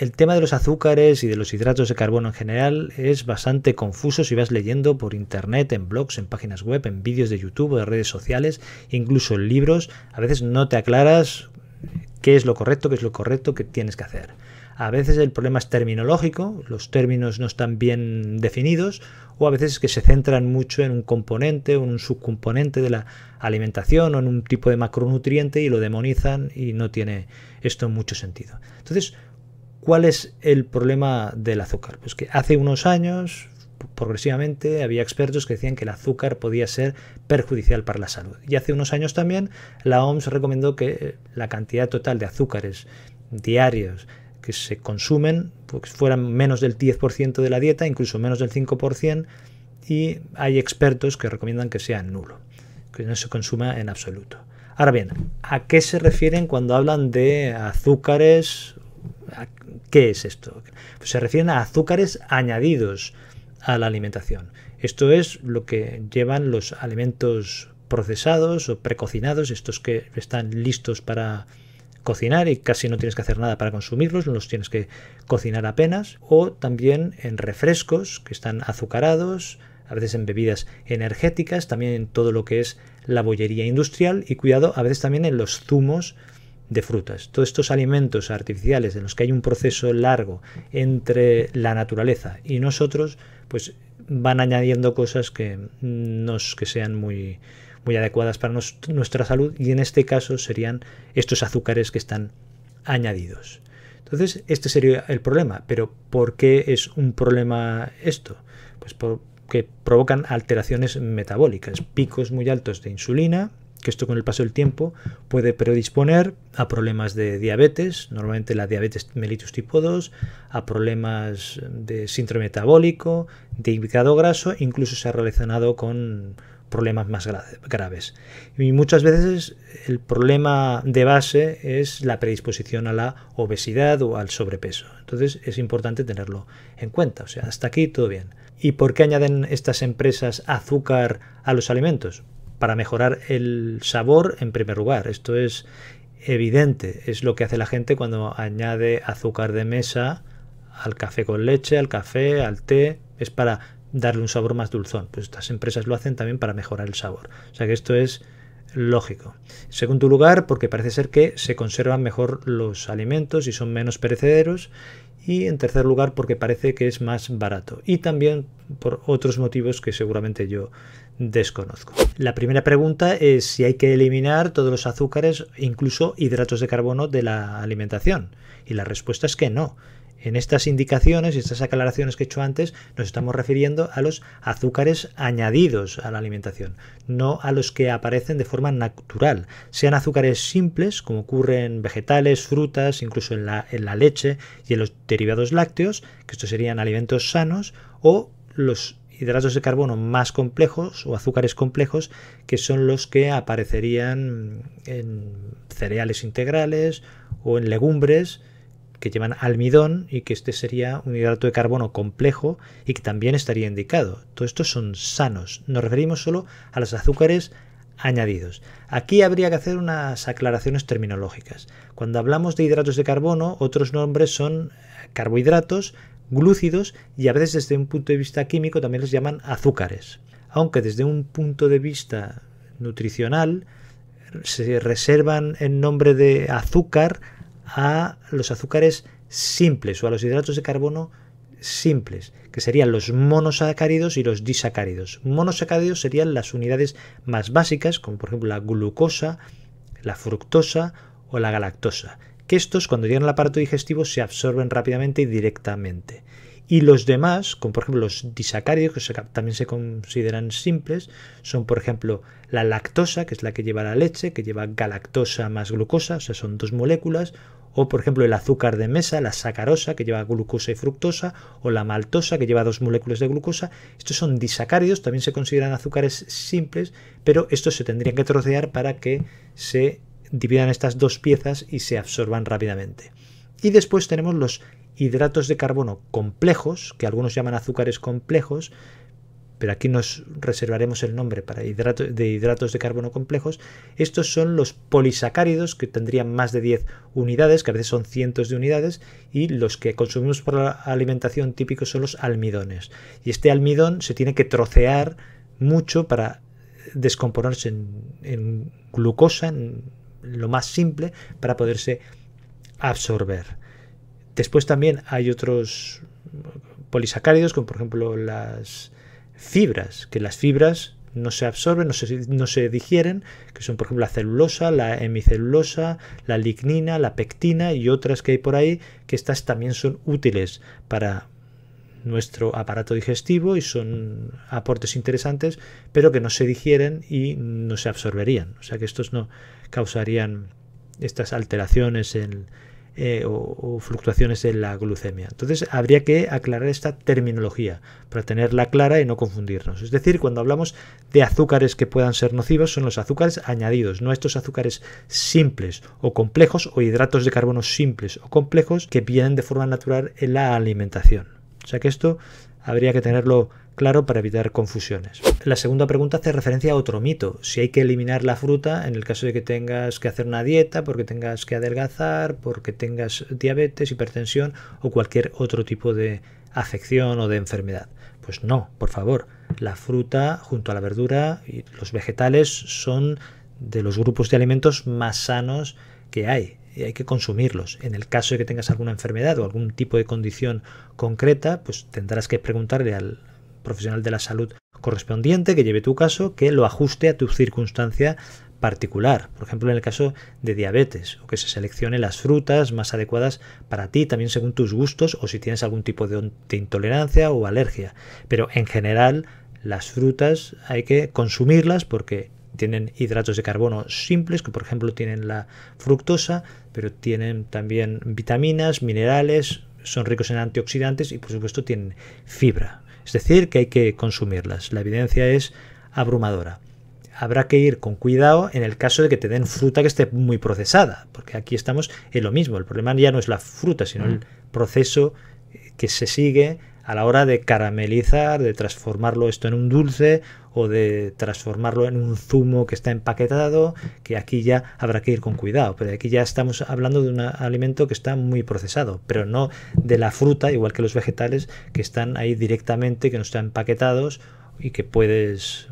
el tema de los azúcares y de los hidratos de carbono en general es bastante confuso si vas leyendo por internet, en blogs, en páginas web, en vídeos de YouTube, de redes sociales, incluso en libros. A veces no te aclaras qué es lo correcto, qué es lo correcto que tienes que hacer. A veces el problema es terminológico, los términos no están bien definidos, o a veces es que se centran mucho en un componente o en un subcomponente de la alimentación o en un tipo de macronutriente y lo demonizan y no tiene esto mucho sentido. Entonces, ¿Cuál es el problema del azúcar? Pues que hace unos años, progresivamente, había expertos que decían que el azúcar podía ser perjudicial para la salud. Y hace unos años también la OMS recomendó que eh, la cantidad total de azúcares diarios que se consumen pues fueran menos del 10% de la dieta, incluso menos del 5%, y hay expertos que recomiendan que sea nulo, que no se consuma en absoluto. Ahora bien, ¿a qué se refieren cuando hablan de azúcares ¿Qué es esto? se refieren a azúcares añadidos a la alimentación. Esto es lo que llevan los alimentos procesados o precocinados, estos que están listos para cocinar y casi no tienes que hacer nada para consumirlos, no los tienes que cocinar apenas, o también en refrescos que están azucarados, a veces en bebidas energéticas, también en todo lo que es la bollería industrial y cuidado, a veces también en los zumos de frutas. Todos estos alimentos artificiales en los que hay un proceso largo entre la naturaleza y nosotros, pues van añadiendo cosas que nos que sean muy, muy adecuadas para nuestra salud y en este caso serían estos azúcares que están añadidos. Entonces, este sería el problema. Pero ¿por qué es un problema esto? Pues porque provocan alteraciones metabólicas, picos muy altos de insulina, que esto con el paso del tiempo puede predisponer a problemas de diabetes, normalmente la diabetes mellitus tipo 2, a problemas de síndrome metabólico, de hígado graso, incluso se ha relacionado con problemas más graves. Y muchas veces el problema de base es la predisposición a la obesidad o al sobrepeso. Entonces es importante tenerlo en cuenta. O sea, hasta aquí todo bien. ¿Y por qué añaden estas empresas azúcar a los alimentos? para mejorar el sabor en primer lugar. Esto es evidente, es lo que hace la gente cuando añade azúcar de mesa al café con leche, al café, al té, es para darle un sabor más dulzón. Pues estas empresas lo hacen también para mejorar el sabor. O sea que esto es lógico. segundo lugar, porque parece ser que se conservan mejor los alimentos y son menos perecederos. Y en tercer lugar, porque parece que es más barato. Y también por otros motivos que seguramente yo desconozco. La primera pregunta es si hay que eliminar todos los azúcares, incluso hidratos de carbono, de la alimentación. Y la respuesta es que no. En estas indicaciones y estas aclaraciones que he hecho antes nos estamos refiriendo a los azúcares añadidos a la alimentación, no a los que aparecen de forma natural, sean azúcares simples como ocurre en vegetales, frutas, incluso en la, en la leche y en los derivados lácteos, que estos serían alimentos sanos, o los hidratos de carbono más complejos o azúcares complejos que son los que aparecerían en cereales integrales o en legumbres que llevan almidón y que este sería un hidrato de carbono complejo y que también estaría indicado. Todos estos son sanos. Nos referimos solo a los azúcares añadidos. Aquí habría que hacer unas aclaraciones terminológicas. Cuando hablamos de hidratos de carbono, otros nombres son eh, carbohidratos, glúcidos y a veces desde un punto de vista químico también les llaman azúcares. Aunque desde un punto de vista nutricional se reservan en nombre de azúcar a los azúcares simples o a los hidratos de carbono simples, que serían los monosacáridos y los disacáridos. Monosacáridos serían las unidades más básicas, como por ejemplo la glucosa, la fructosa o la galactosa, que estos cuando llegan al aparato digestivo se absorben rápidamente y directamente. Y los demás, como por ejemplo los disacáridos, que también se consideran simples, son por ejemplo la lactosa, que es la que lleva la leche, que lleva galactosa más glucosa, o sea, son dos moléculas, o por ejemplo el azúcar de mesa, la sacarosa que lleva glucosa y fructosa, o la maltosa que lleva dos moléculas de glucosa. Estos son disacáridos, también se consideran azúcares simples, pero estos se tendrían que trocear para que se dividan estas dos piezas y se absorban rápidamente. Y después tenemos los hidratos de carbono complejos, que algunos llaman azúcares complejos, pero aquí nos reservaremos el nombre para hidratos de hidratos de carbono complejos, estos son los polisacáridos que tendrían más de 10 unidades, que a veces son cientos de unidades, y los que consumimos por la alimentación típicos son los almidones. Y este almidón se tiene que trocear mucho para descomponerse en, en glucosa, en lo más simple, para poderse absorber. Después también hay otros polisacáridos, como por ejemplo las fibras, que las fibras no se absorben, no se, digieren, que son por ejemplo la celulosa, la hemicelulosa, la lignina, la pectina y otras que hay por ahí, que estas también son útiles para nuestro aparato digestivo y son aportes interesantes, pero que no se digieren y no se absorberían. O sea que estos no causarían estas alteraciones en, eh, o, fluctuaciones en la glucemia. Entonces habría que aclarar esta terminología para tenerla clara y no confundirnos. Es decir, cuando hablamos de azúcares que puedan ser nocivos, son los azúcares añadidos, no estos azúcares simples o complejos o hidratos de carbono simples o complejos que vienen de forma natural en la alimentación. O sea que esto habría que tenerlo claro para evitar confusiones. La segunda pregunta hace referencia a otro mito, si hay que eliminar la fruta en el caso de que tengas que hacer una dieta, porque tengas que adelgazar, porque tengas diabetes, hipertensión o cualquier otro tipo de afección o de enfermedad. Pues no, por favor, la fruta junto a la verdura y los vegetales son de los grupos de alimentos más sanos que hay y hay que consumirlos. En el caso de que tengas alguna enfermedad o algún tipo de condición concreta, pues tendrás que preguntarle al profesional de la salud correspondiente que lleve tu caso, que lo ajuste a tu circunstancia particular, por ejemplo en el caso de diabetes, o que se seleccione las frutas más adecuadas para ti, también según tus gustos o si tienes algún tipo de, intolerancia o alergia. Pero en general las frutas hay que consumirlas porque tienen hidratos de carbono simples, que por ejemplo tienen la fructosa, pero tienen también vitaminas, minerales, son ricos en antioxidantes y por supuesto tienen fibra. Es decir, que hay que consumirlas. La evidencia es abrumadora. Habrá que ir con cuidado en el caso de que te den fruta que esté muy procesada, porque aquí estamos en lo mismo. El problema ya no es la fruta, sino mm. el proceso que se sigue a la hora de caramelizar, de transformarlo esto en un dulce o de transformarlo en un zumo que está empaquetado, que aquí ya habrá que ir con cuidado, pero aquí ya estamos hablando de un alimento que está muy procesado, pero no de la fruta, igual que los vegetales, que están ahí directamente, que no están empaquetados y que puedes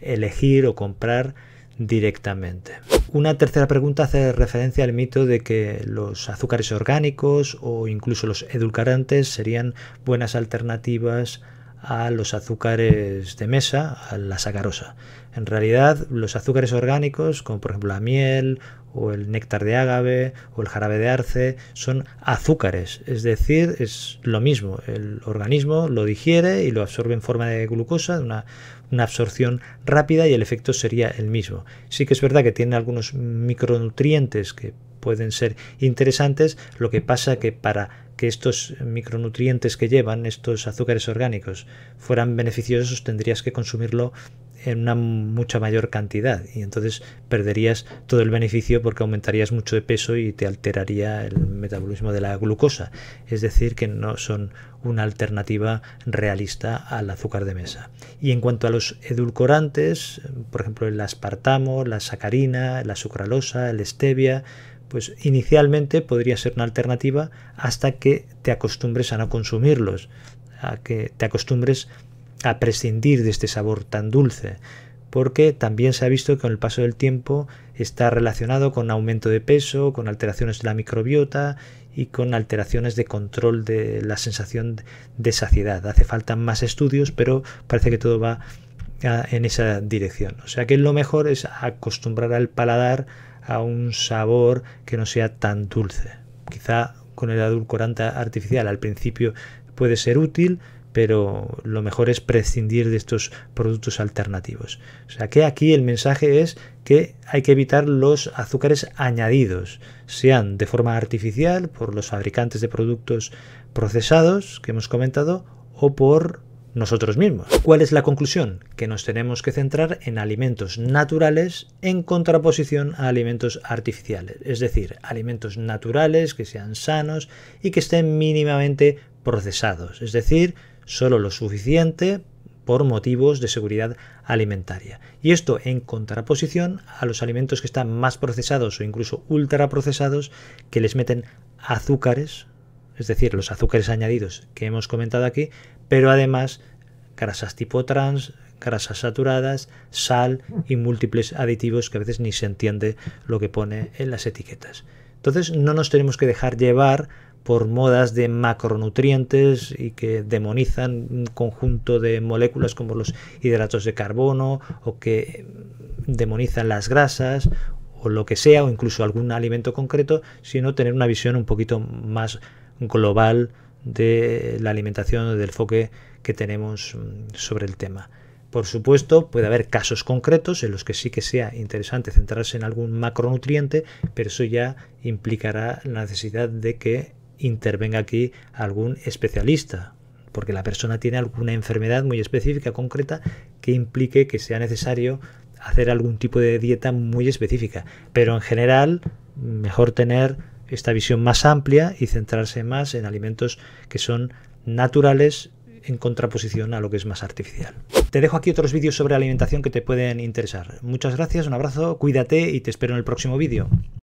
elegir o comprar directamente. Una tercera pregunta hace referencia al mito de que los azúcares orgánicos o incluso los edulcorantes serían buenas alternativas a los azúcares de mesa, a la sacarosa. En realidad, los azúcares orgánicos, como por ejemplo la miel o el néctar de ágave o el jarabe de arce, son azúcares, es decir, es lo mismo. El organismo lo digiere y lo absorbe en forma de glucosa, una, una absorción rápida y el efecto sería el mismo. Sí que es verdad que tiene algunos micronutrientes que pueden ser interesantes, lo que pasa que para que estos micronutrientes que llevan, estos azúcares orgánicos, fueran beneficiosos, tendrías que consumirlo en una mucha mayor cantidad y entonces perderías todo el beneficio porque aumentarías mucho de peso y te alteraría el metabolismo de la glucosa. Es decir, que no son una alternativa realista al azúcar de mesa. Y en cuanto a los edulcorantes, por ejemplo el aspartamo, la sacarina, la sucralosa, el stevia, pues inicialmente podría ser una alternativa hasta que te acostumbres a no consumirlos, a que te acostumbres a prescindir de este sabor tan dulce, porque también se ha visto que con el paso del tiempo está relacionado con aumento de peso, con alteraciones de la microbiota y con alteraciones de control de la sensación de saciedad. Hace falta más estudios, pero parece que todo va ah, en esa dirección. O sea que lo mejor es acostumbrar al paladar a un sabor que no sea tan dulce. Quizá con el adulcorante artificial al principio puede ser útil, pero lo mejor es prescindir de estos productos alternativos. O sea que aquí el mensaje es que hay que evitar los azúcares añadidos, sean de forma artificial por los fabricantes de productos procesados que hemos comentado o por nosotros mismos. ¿Cuál es la conclusión? Que nos tenemos que centrar en alimentos naturales en contraposición a alimentos artificiales, es decir, alimentos naturales que sean sanos y que estén mínimamente procesados, es decir, solo lo suficiente por motivos de seguridad alimentaria. Y esto en contraposición a los alimentos que están más procesados o incluso ultraprocesados que les meten azúcares es decir, los azúcares añadidos que hemos comentado aquí, pero además grasas tipo trans, grasas saturadas, sal y múltiples aditivos que a veces ni se entiende lo que pone en las etiquetas. Entonces no nos tenemos que dejar llevar por modas de macronutrientes y que demonizan un conjunto de moléculas como los hidratos de carbono o que demonizan las grasas o lo que sea o incluso algún alimento concreto, sino tener una visión un poquito más global de la alimentación, del enfoque que tenemos mm, sobre el tema. Por supuesto, puede haber casos concretos en los que sí que sea interesante centrarse en algún macronutriente, pero eso ya implicará la necesidad de que intervenga aquí algún especialista, porque la persona tiene alguna enfermedad muy específica, concreta, que implique que sea necesario hacer algún tipo de dieta muy específica. Pero en general, mejor tener esta visión más amplia y centrarse más en alimentos que son naturales en contraposición a lo que es más artificial. Te dejo aquí otros vídeos sobre alimentación que te pueden interesar. Muchas gracias, un abrazo, cuídate y te espero en el próximo vídeo.